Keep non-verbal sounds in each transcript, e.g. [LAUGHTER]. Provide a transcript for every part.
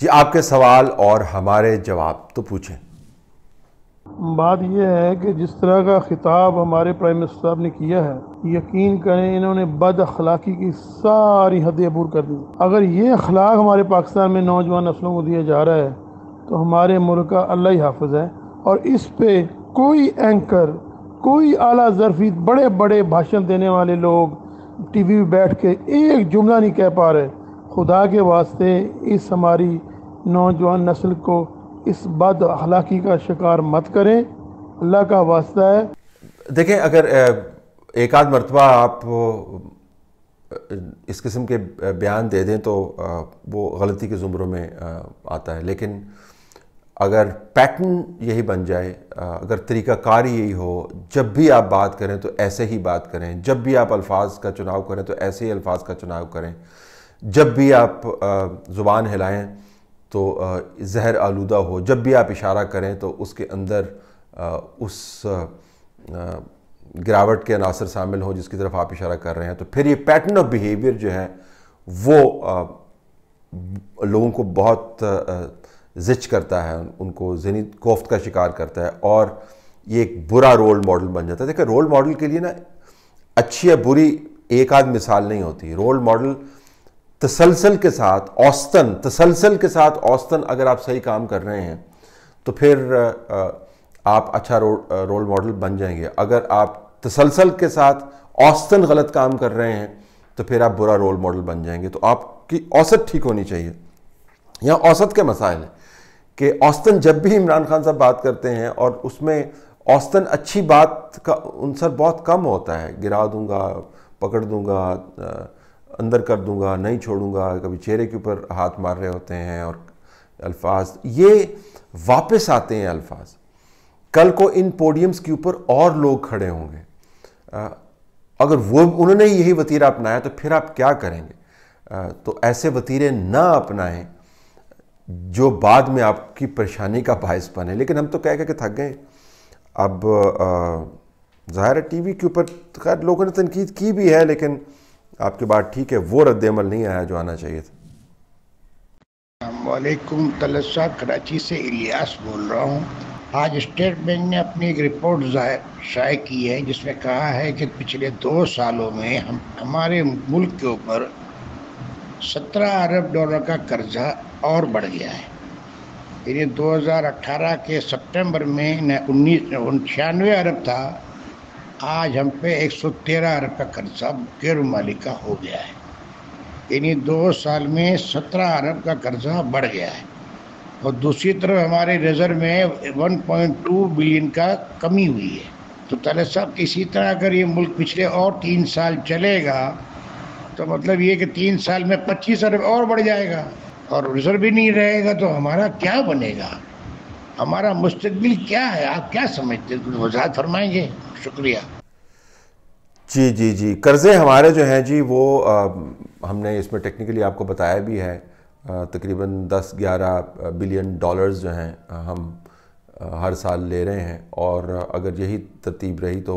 जी आपके सवाल और हमारे जवाब तो पूछें बात यह है कि जिस तरह का खिताब हमारे प्राइम मिनिस्टर साहब ने किया है यकीन करें इन्होंने बद अखलाकी की सारी हदें अबूर कर दी अगर ये अखलाक हमारे पाकिस्तान में नौजवान नस्लों को दिया जा रहा है तो हमारे मुल्क का अल्लाह ही हाफज है और इस पे कोई एंकर कोई आला जरफी बड़े बड़े भाषण देने वाले लोग टी वी बैठ के एक जुमला नहीं कह पा रहे खुदा के वास्ते इस हमारी नौजवान नस्ल को इस बद हलाकी का शिकार मत करें अल्लाह का वास्ता है देखें अगर एक आध मरतबा आप इस किस्म के बयान दे दें तो वो गलती के ज़ुमरों में आता है लेकिन अगर पैटर्न यही बन जाए अगर तरीक़ाकार यही हो जब भी आप बात करें तो ऐसे ही बात करें जब भी आप अल्फाज का चुनाव करें तो ऐसे ही अल्फाज का चुनाव करें जब भी आप ज़ुबान हिलाएं तो जहर आलूदा हो जब भी आप इशारा करें तो उसके अंदर उस गिरावट के अनासर शामिल हों जिसकी तरफ आप इशारा कर रहे हैं तो फिर ये पैटर्न ऑफ बिहेवियर जो है वो लोगों को बहुत जिच करता है उनको जहनी कोफ्त का शिकार करता है और ये एक बुरा रोल मॉडल बन जाता है देखिए रोल मॉडल के लिए ना अच्छी या बुरी एक आध मिसाल नहीं होती रोल मॉडल तसलसल के साथ औस्तन तसलसल के साथ औस्तन अगर आप सही काम कर रहे हैं तो फिर आप अच्छा रो, रोल मॉडल बन जाएंगे अगर आप तसलसल के साथ औस्तन गलत काम कर रहे हैं तो फिर आप बुरा रोल मॉडल बन जाएंगे तो आपकी औसत ठीक होनी चाहिए यहाँ औसत के मसाइल हैं कि औस्तन जब भी इमरान खान साहब बात करते हैं और उसमें औस्तन अच्छी बात का उनसर बहुत कम होता है गिरा दूंगा पकड़ दूंगा अंदर कर दूंगा नहीं छोड़ूंगा कभी चेहरे के ऊपर हाथ मार रहे होते हैं और अल्फाज ये वापस आते हैं अल्फाज कल को इन पोडियम्स के ऊपर और लोग खड़े होंगे अगर वो उन्होंने यही वतीरा अपनाया तो फिर आप क्या करेंगे तो ऐसे वतीरे ना अपनाएं जो बाद में आपकी परेशानी का बायस बने लेकिन हम तो कह कह के थक गए अब ज़ाहिर है टी वी के ऊपर खैर लोगों ने तनकीद की भी है लेकिन आपकी बात ठीक है वो रद्दमल नहीं आया जो आना चाहिए था वालेकुम तलसा कराची से इलियास बोल रहा हूँ आज स्टेट बैंक ने अपनी एक रिपोर्ट शाये की है जिसमें कहा है कि पिछले दो सालों में हम हमारे मुल्क के ऊपर सत्रह अरब डॉलर का कर्जा और बढ़ गया है यानी 2018 के सितंबर में उन्नीस छियानवे अरब था आज हम पे एक सौ तेरह अरब का कर्जा गैर का हो गया है यानी दो साल में सत्रह अरब का कर्जा बढ़ गया है और दूसरी तरफ हमारे रिजर्व में 1.2 बिलियन का कमी हुई है तो तले साहब इसी तरह अगर ये मुल्क पिछले और तीन साल चलेगा तो मतलब ये कि तीन साल में पच्चीस अरब और बढ़ जाएगा और रिजर्व भी नहीं रहेगा तो हमारा क्या बनेगा हमारा मुस्तबिल क्या है आप क्या समझते हैं वजाहत फरमाएंगे शुक्रिया जी जी जी कर्ज़े हमारे जो हैं जी वो आ, हमने इसमें टेक्निकली आपको बताया भी है तकरीबन 10-11 बिलियन डॉलर्स जो हैं हम हर साल ले रहे हैं और अगर यही तरतीब रही तो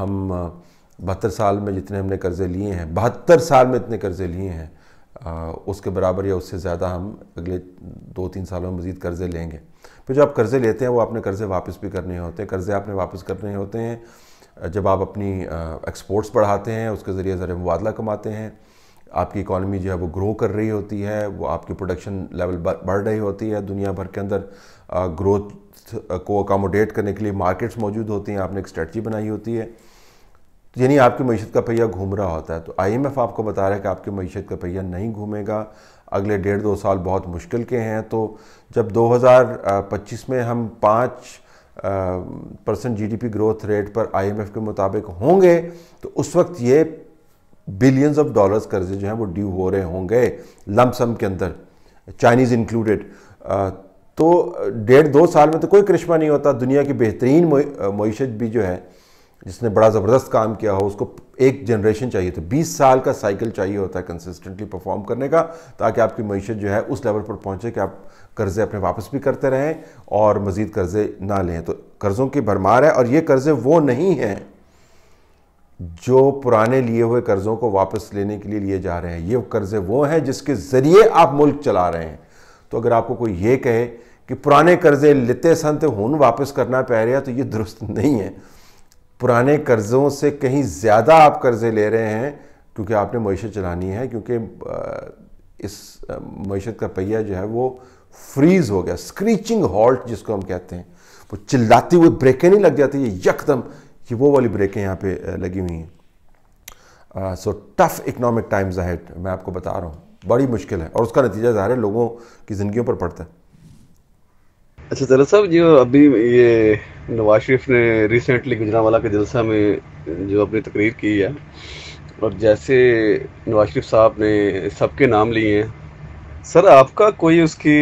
हम बहत्तर साल में जितने हमने कर्ज़े लिए हैं बहत्तर साल में इतने कर्ज़े लिए हैं उसके बराबर या उससे ज़्यादा हम अगले दो तीन सालों में मज़ीद कर्ज़े लेंगे फिर जो आप कर्ज़े लेते हैं वो आपने कर्ज़े वापस भी करने होते हैं कर्ज़े आपने वापस करने होते हैं जब आप अपनी एक्सपोर्ट्स बढ़ाते हैं उसके ज़रिए ज़रा मुबादला कमाते हैं आपकी इकानमी जो है वो ग्रो कर रही होती है वो आपकी प्रोडक्शन लेवल बढ़ रही होती है दुनिया भर के अंदर ग्रोथ को अकोमोडेट करने के लिए मार्केट्स मौजूद होती हैं आपने एक स्ट्रेटजी बनाई होती है तो यानी आपकी मीशत का पहिया घूम रहा होता है तो आईएमएफ आपको बता रहा है कि आपकी मीशत का पहिया नहीं घूमेगा अगले डेढ़ दो साल बहुत मुश्किल के हैं तो जब 2025 में हम पाँच परसेंट पी ग्रोथ रेट पर आईएमएफ के मुताबिक होंगे तो उस वक्त ये बिलियंस ऑफ डॉलर्स कर्जे जो हैं वो ड्यू हो रहे होंगे लमसम के अंदर चाइनीज़ इंक्लूडेड तो डेढ़ दो साल में तो कोई करिश्मा नहीं होता दुनिया की बेहतरीन मीशत भी जो है जिसने बड़ा ज़बरदस्त काम किया हो उसको एक जनरेशन चाहिए तो 20 साल का साइकिल चाहिए होता है कंसिस्टेंटली परफॉर्म करने का ताकि आपकी मीशत जो है उस लेवल पर पहुंचे कि आप कर्ज़े अपने वापस भी करते रहें और मज़ीद कर्ज़े ना लें तो कर्ज़ों की भरमार है और ये कर्ज़े वो नहीं हैं जो पुराने लिए हुए कर्ज़ों को वापस लेने के लिए लिए जा रहे हैं ये कर्ज़े वो हैं जिसके ज़रिए आप मुल्क चला रहे हैं तो अगर आपको कोई ये कहे कि पुराने कर्ज़े लेते संत हूं वापस करना पै रहा तो ये दुरुस्त [LAUGHS] नहीं है पुराने कर्ज़ों से कहीं ज़्यादा आप कर्ज़े ले रहे हैं क्योंकि आपने मीशत चलानी है क्योंकि इस मीशत का पहिया जो है वो फ्रीज़ हो गया स्क्रीचिंग हॉल्ट जिसको हम कहते हैं वो चिल्लाती हुई ब्रेकें नहीं लग जाती ये यकदम कि वो वाली ब्रेकें यहाँ पे लगी हुई हैं so tough economic times ahead मैं आपको बता रहा हूँ बड़ी मुश्किल है और उसका नतीजा ज़ाहिर है लोगों की जिंदगी पर पड़ता है अच्छा जरा साहब जो अभी ये नवाज शरीफ ने रिसेंटली गुजरावाला के जलसा में जो अपनी तकरीर की है और जैसे नवाज शरीफ साहब ने सबके नाम लिए हैं सर आपका कोई उसकी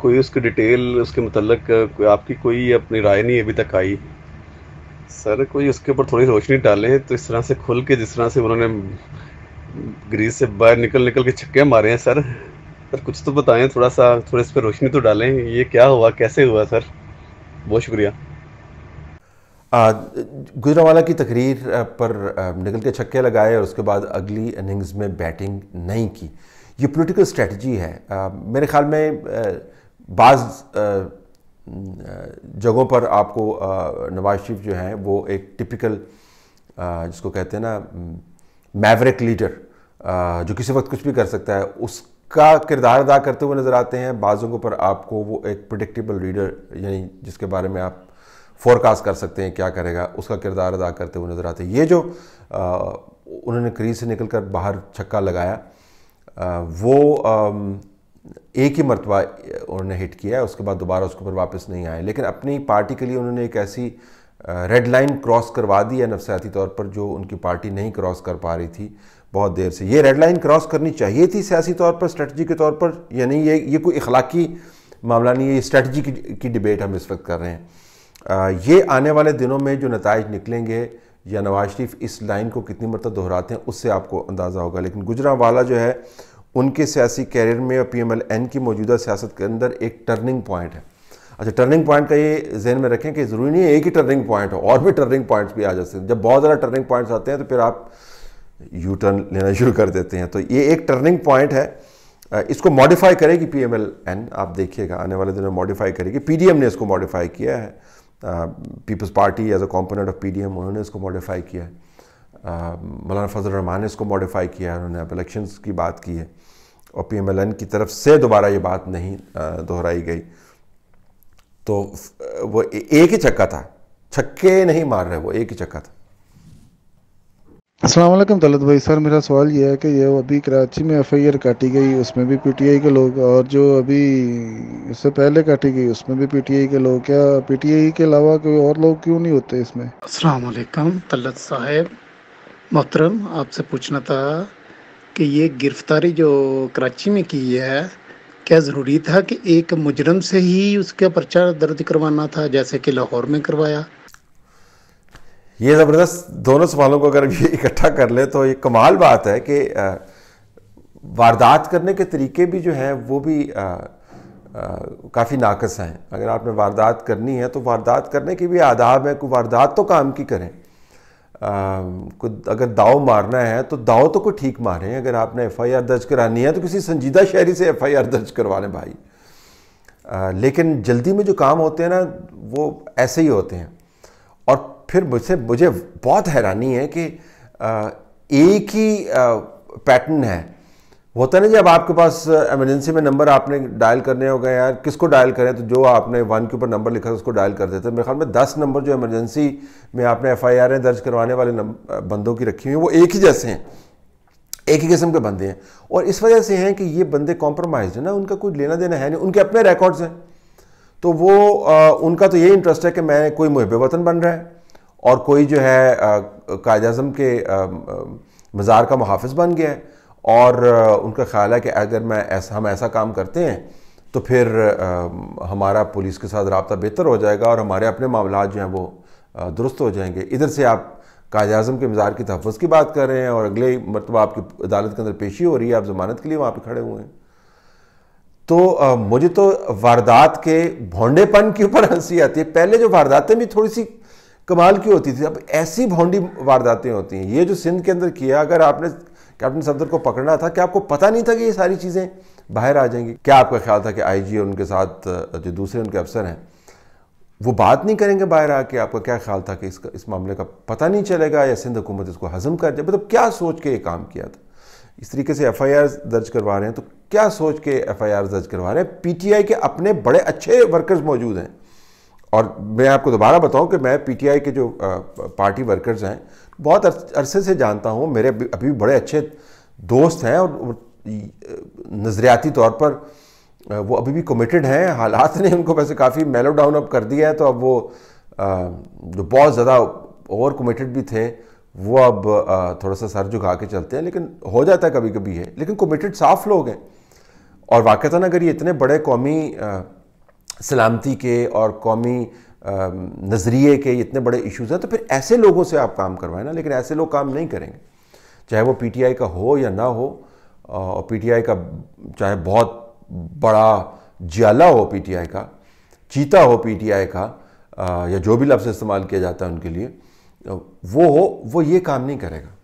कोई उसकी डिटेल उसके मतलब आपकी कोई अपनी राय नहीं अभी तक आई सर कोई उसके ऊपर थोड़ी रोशनी डालें तो इस तरह से खुल के जिस तरह से उन्होंने ग्रीस से बाहर निकल निकल के छक्के मारे हैं सर सर कुछ तो बताएं थोड़ा सा थोड़ा इस पर रोशनी तो डालें ये क्या हुआ कैसे हुआ सर बहुत शुक्रिया गुजरावाला की तकरीर पर निकल के छक्के लगाए और उसके बाद अगली इनिंग्स में बैटिंग नहीं की ये पॉलिटिकल स्ट्रेटजी है आ, मेरे ख्याल में बाज़ जगहों पर आपको नवाज शरीफ जो हैं वो एक टिपिकल जिसको कहते हैं ना मैवरिक लीडर जो किसी वक्त कुछ भी कर सकता है उस का किरदार अदा करते हुए नज़र आते हैं बाज़ों के ऊपर आपको वो एक प्रडिक्टेबल रीडर यानी जिसके बारे में आप फोरकास्ट कर सकते हैं क्या करेगा उसका किरदार अदा करते हुए नज़र आते हैं ये जो आ, उन्होंने क्रीज से निकल कर बाहर छक्का लगाया आ, वो आ, एक ही मरतबा उन्होंने हिट किया है उसके बाद दोबारा उसके ऊपर वापस नहीं आए लेकिन अपनी पार्टी के लिए उन्होंने एक ऐसी रेड लाइन क्रॉस करवा दी है नफसियाती तौर पर जो उनकी पार्टी नहीं क्रॉस कर पा रही थी बहुत देर से ये रेड लाइन क्रॉस करनी चाहिए थी सियासी तौर पर स्ट्रेटजी के तौर पर यानी ये ये कोई इखलाकी मामला नहीं है स्ट्रेटजी की, की डिबेट हम इस वक्त कर रहे हैं आ, ये आने वाले दिनों में जो नतज निकलेंगे या नवाज शरीफ इस लाइन को कितनी मरतब दोहराते हैं उससे आपको अंदाज़ा होगा लेकिन गुजरा वाला जो है उनके सियासी कैरियर में और पी एम एल एन की मौजूदा सियासत के अंदर एक टर्निंग पॉइंट है अच्छा टर्निंग पॉइंट का ये जहन में रखें कि ज़रूरी नहीं है एक ही टर्निंग पॉइंट हो और भी टर्निंग पॉइंट्स भी आ जाते हैं जब बहुत ज़्यादा टर्निंग पॉइंट्स आते हैं तो फिर आप यू टर्न लेना शुरू कर देते हैं तो ये एक टर्निंग पॉइंट है इसको मॉडिफाई करेगी पी एम एल एन आप देखिएगा आने वाले दिनों में मॉडिफाई करेगी पी डी एम ने इसको मॉडिफाई किया है Peoples Party as a component of P D M उन्होंने इसको मॉडिफाई किया है मौलाना फजल रहमान ने इसको मॉडिफाई किया है उन्होंने अब इलेक्शंस की बात की है और पी एम एल एन की तरफ से दोबारा ये बात नहीं दोहराई गई तो वो एक ही छक्का था छक्के नहीं मार रहे वो एक ही छक्का था असलम दौलत भाई सर मेरा सवाल यह है कि ये अभी कराची में एफ काटी गई उसमें भी पीटीआई के लोग और जो अभी इससे पहले काटी गई उसमें भी पीटीआई के लोग क्या पीटीआई के अलावा कोई और लोग क्यों नहीं होते इसमें असलकम तलत साहेब मोहतरम आपसे पूछना था कि ये गिरफ्तारी जो कराची में की है क्या ज़रूरी था कि एक मुजरम से ही उसका पर्चा दर्ज करवाना था जैसे कि लाहौर में करवाया ये ज़बरदस्त दोनों सवालों को अगर ये [LAUGHS] इकट्ठा कर ले तो ये कमाल बात है कि वारदात करने के तरीके भी जो हैं वो भी काफ़ी नाकस हैं अगर आपने वारदात करनी है तो वारदात करने की भी आदाब है कोई वारदात तो काम की करें को अगर दाव मारना है तो दाव तो कोई ठीक मारें अगर आपने एफआईआर दर्ज करानी है तो किसी संजीदा शहरी से एफआईआर दर्ज करवा लें भाई आ, लेकिन जल्दी में जो काम होते हैं ना वो ऐसे ही होते हैं और फिर मुझसे मुझे बहुत हैरानी है कि आ, एक ही पैटर्न है होता नहीं जब आपके पास एमरजेंसी में नंबर आपने डायल करने हो गए यार किसको डायल करें तो जो आपने वन के ऊपर नंबर लिखा उसको डायल कर देते हैं मेरे ख्याल में दस नंबर जो एमरजेंसी में आपने एफ आई दर्ज करवाने वाले बंदों की रखी हुई वो एक ही जैसे हैं एक ही किस्म के बंदे हैं और इस वजह से हैं कि ये बंदे कॉम्प्रोमाइज हैं ना उनका कुछ लेना देना है नहीं उनके अपने रिकॉर्ड्स हैं तो वो आ, उनका तो यही इंटरेस्ट है कि मैं कोई मुहब वतन बन रहा है और कोई जो है कायद अजम के मज़ार का मुहाफ़ बन गया है और उनका ख्याल है कि अगर मैं ऐसा हम ऐसा काम करते हैं तो फिर हमारा पुलिस के साथ रबता बेहतर हो जाएगा और हमारे अपने मामला जो हैं वो दुरुस्त हो जाएंगे इधर से आप कायद अजम के मज़ार की तहफ़ की बात कर रहे हैं और अगले मरतबा आपकी अदालत के अंदर पेशी हो रही है आप ज़मानत के लिए वहाँ पर खड़े हुए हैं तो आ, मुझे तो वारदात के भोंडेपन के ऊपर हंसी आती है पहले जो वारदातें भी थोड़ी सी कमाल की होती थी अब ऐसी भोंडी वारदातें होती हैं ये जो सिंध के अंदर किया अगर आपने कैप्टन सफदर को पकड़ना था क्या आपको पता नहीं था कि ये सारी चीज़ें बाहर आ जाएंगी क्या आपका ख्याल था कि आईजी और उनके साथ जो दूसरे उनके अफसर हैं वो बात नहीं करेंगे बाहर आके आपका क्या ख्याल था कि इसका इस मामले का पता नहीं चलेगा या सिंध हुकूमत इसको हजम कर जाए मतलब क्या सोच के ये काम किया था इस तरीके से एफ आई आर दर्ज करवा रहे हैं तो क्या सोच के एफ आई आर दर्ज करवा रहे हैं पी टी आई के अपने बड़े अच्छे वर्कर्स मौजूद हैं और मैं आपको दोबारा बताऊं कि मैं पीटीआई के जो पार्टी वर्कर्स हैं बहुत अरसे से जानता हूं मेरे अभी बड़े अच्छे दोस्त हैं और नज़रियाती तौर पर वो अभी भी कमिटेड हैं हालात ने उनको वैसे काफ़ी मेलो डाउन अप कर दिया है तो अब वो जो बहुत ज़्यादा ओवर कमिटेड भी थे वो अब थोड़ा सा सर झुका के चलते हैं लेकिन हो जाता है कभी कभी है लेकिन कमिटेड साफ लोग हैं और वाक़ता अगर ये इतने बड़े कौमी सलामती के और कौमी नज़रिए के इतने बड़े इश्यूज़ हैं तो फिर ऐसे लोगों से आप काम करवाएं ना लेकिन ऐसे लोग काम नहीं करेंगे चाहे वो पीटीआई का हो या ना हो और पीटीआई का चाहे बहुत बड़ा जियाला हो पीटीआई का चीता हो पीटीआई का या जो भी लफ्ज़ इस्तेमाल किया जाता है उनके लिए वो हो वो ये काम नहीं करेगा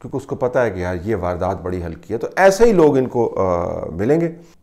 क्योंकि उसको पता है कि यार ये वारदात बड़ी हल्की है तो ऐसे ही लोग इनको आ, मिलेंगे